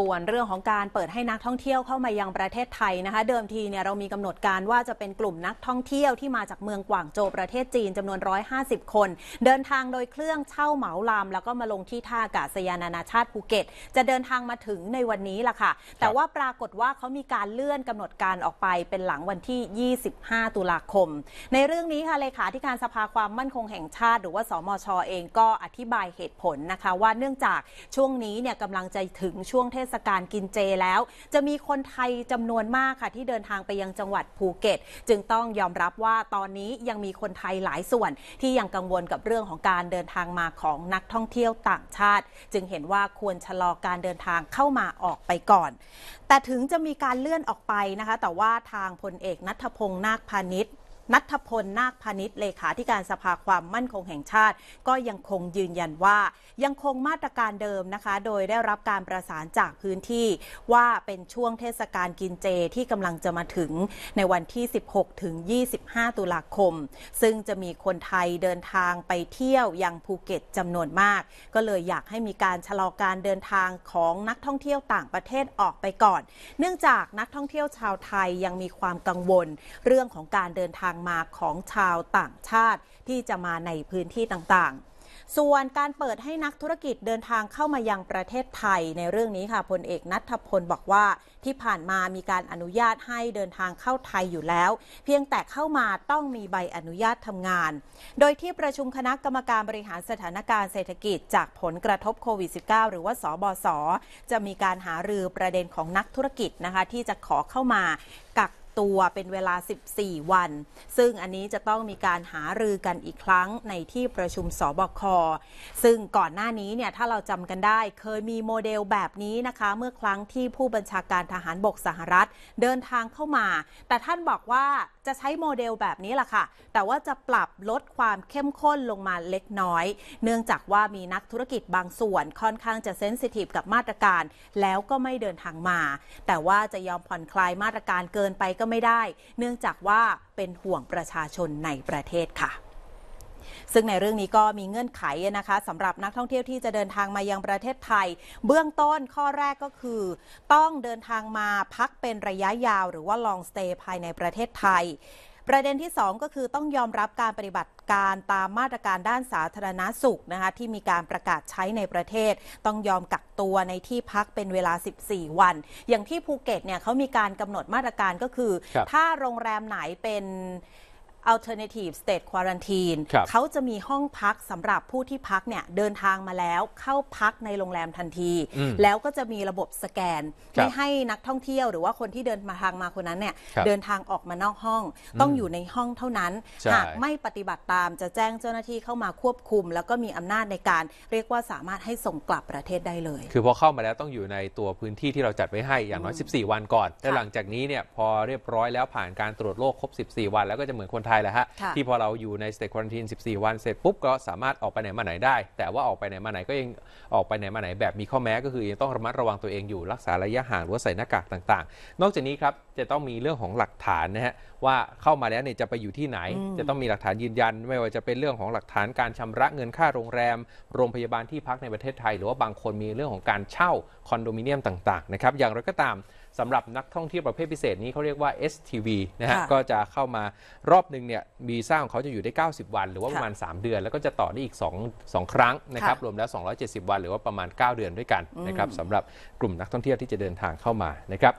ส่วนเรื่องของการเปิดให้นักท่องเที่ยวเข้ามายังประเทศไทยนะคะเดิมทีเนี่ยเรามีกำหนดการว่าจะเป็นกลุ่มนักท่องเที่ยวที่มาจากเมืองกวางโจวประเทศจีน จำนวน 150 คน เดินทางโดยเครื่องเช่าเหมาลำแล้วก็มาลงที่ท่าอากาศยานานาชาติภูเก็ต จะเดินทางมาถึงในวันนี้ล่ะค่ะแต่ว่าปรากฏว่าเขามีการเลื่อนกำหนดการออกไปเป็นหลังวันที่ 25 ตุลาคม ในเรื่องนี้ค่ะเลขาธิการสภาความมั่นคงแห่งชาติ หรือว่าสมชเองก็อธิบายเหตุผลนะคะ ว่าเนื่องจากช่วงนี้เนี่ยกำลังจะถึงช่วงเทศศกาลกินเจแล้วจะมีคนไทยจำนวนมากค่ะที่เดินทางไปยังจังหวัดภูเก็ต จึงต้องยอมรับว่าตอนนี้ยังมีคนไทยหลายส่วน ที่ยังกังวลกับเรื่องของการเดินทางมาของนักท่องเที่ยวต่างชาติ จึงเห็นว่าควรชะลอการเดินทางเข้ามาออกไปก่อน แต่ถึงจะมีการเลื่อนออกไปนะคะแต่ว่าทางพลเอกนัทพงศ์นาคพาณิชย์นัทพลนาคพาณิชย์เลขาธิการสภาความมั่นคงแห่งชาติ ก็ยังคงยืนยันว่ายังคงมาตรการเดิมนะคะ โดยได้รับการประสานจากพื้นที่ว่าเป็นช่วงเทศกาลกินเจที่กำลังจะมาถึง ในวันที่ 16 ถึง 25 ตุลาคม ซึ่งจะมีคนไทยเดินทางไปเที่ยวยังภูเก็ตจำนวนมาก ก็เลยอยากให้มีการชะลอการเดินทางของนักท่องเที่ยวต่างประเทศออกไปก่อน เนื่องจากนักท่องเที่ยวชาวไทยยังมีความกังวลเรื่องของการเดินทางงมาของชาวต่างชาติที่จะมาในพื้นที่ต่างๆ ส่วนการเปิดให้นักธุรกิจเดินทางเข้ามายังประเทศไทย ในเรื่องนี้ค่ะพลเอกนัทพลบอกว่าที่ผ่านมามีการอนุญาตให้เดินทางเข้าไทยอยู่แล้ว เพียงแต่เข้ามาต้องมีใบอนุญาตทำงาน โดยที่ประชุมคณะกรรมการบริหารสถานการณ์เศรษฐกิจจากผลกระทบโควิด -19 หรือว่าสบศจะมีการหารือประเด็นของนักธุรกิจนะคะที่จะขอเข้ามากักตัวเป็นเวลา 14 วัน ซึ่งอันนี้จะต้องมีการหารือกันอีกครั้งในที่ประชุมสบคซึ่งก่อนหน้านี้เนี่ยถ้าเราจำกันได้ เคยมีโมเดลแบบนี้นะคะเมื่อครั้งที่ผู้บัญชาการทหารบกสหรัฐเดินทางเข้ามา แต่ท่านบอกว่าจะใช้โมเดลแบบนี้แหละค่ะ แต่ว่าจะปรับลดความเข้มข้นลงมาเล็กน้อย เนื่องจากว่ามีนักธุรกิจบางส่วนค่อนข้างจะเซนซิทีฟกับมาตรการ แล้วก็ไม่เดินทางมา แต่ว่าจะยอมผ่อนคลายมาตรการเกินไปก็ก็ไม่ได้เนื่องจากว่าเป็นห่วงประชาชนในประเทศค่ะ ซึ่งในเรื่องนี้ก็มีเงื่อนไขนะคะสำหรับนักท่องเที่ยวที่จะเดินทางมายังประเทศไทย เบื้องต้นข้อแรกก็คือต้องเดินทางมาพักเป็นระยะยาว หรือว่า long stay ภายในประเทศไทยประเด็นที่2ก็คือต้องยอมรับการปฏิบัติการตามมาตรการด้านสาธารณาสุขนะคะที่มีการประกาศใช้ในประเทศ ต้องยอมกักตัวในที่พักเป็นเวลา 14 วัน อย่างที่ภูเก็ตเนี่ยเขามีการกำหนดมาตรการก็คือถ้าโรงแรมไหนเป็น alternative state quarantine เขาจะมีห้องพักสำหรับผู้ที่พักเนี่ย เดินทางมาแล้วเข้าพักในโรงแรมทันที แล้วก็จะมีระบบสแกนไม่ให้นักท่องเที่ยวหรือว่าคนที่เดินมาทางมาคนนั้นเนี่ย เดินทางออกมานอกห้องต้องอยู่ในห้องเท่านั้น หากไม่ปฏิบัติตามจะแจ้งเจ้าหน้าที่เข้ามาควบคุม แล้วก็มีอำนาจในการเรียกว่าสามารถให้ส่งกลับประเทศได้เลย คือพอเข้ามาแล้วต้องอยู่ในตัวพื้นที่ที่เราจัดไว้ให้อย่างน้อย14 วันก่อนและหลังจากนี้เนี่ยพอเรียบร้อยแล้วผ่านการตรวจโรคครบ14วันแล้วก็จะเหมือนคนไทยยแหละฮะที่พอเราอยู่ในสเตจควอนติน14 วันเสร็จปุ๊บก็สามารถออกไปไหนมาไหนได้ แต่ว่าออกไปไหนมาไหนก็ยังออกไปไหนมาไหน แบบมีข้อแม้ก็คือยังต้องระมัดระวังตัวเองอยู่รักษาระยะห่างหรือใส่หน้ากากต่าง ๆ นอกจากนี้ครับจะต้องมีเรื่องของหลักฐานนะฮะ ว่าเข้ามาแล้วเนี่ยจะไปอยู่ที่ไหน จะต้องมีหลักฐานยืนยัน ไม่ว่าจะเป็นเรื่องของหลักฐานการชำระเงินค่าโรงแรม โรงพยาบาลที่พักในประเทศไทย หรือว่าบางคนมีเรื่องของการเช่าคอนโดมิเนียมต่างๆนะครับอย่างไรก็ตามสำหรับนักท่องเที่ยวประเภทพิเศษนี้เขาเรียกว่า STV นะฮะก็จะเข้ามารอบหนึ่งเนี่ยวีซ่าของเขาจะอยู่ได้ 90 วันหรือว่าประมาณ 3 เดือนแล้วก็จะต่อได้อีก2 2ครั้งนะครับ รวมแล้ว 270 วัน หรือว่าประมาณ 9 เดือนด้วยกันนะครับสำหรับกลุ่มนักท่องเที่ยวที่จะเดินทางเข้ามานะครับ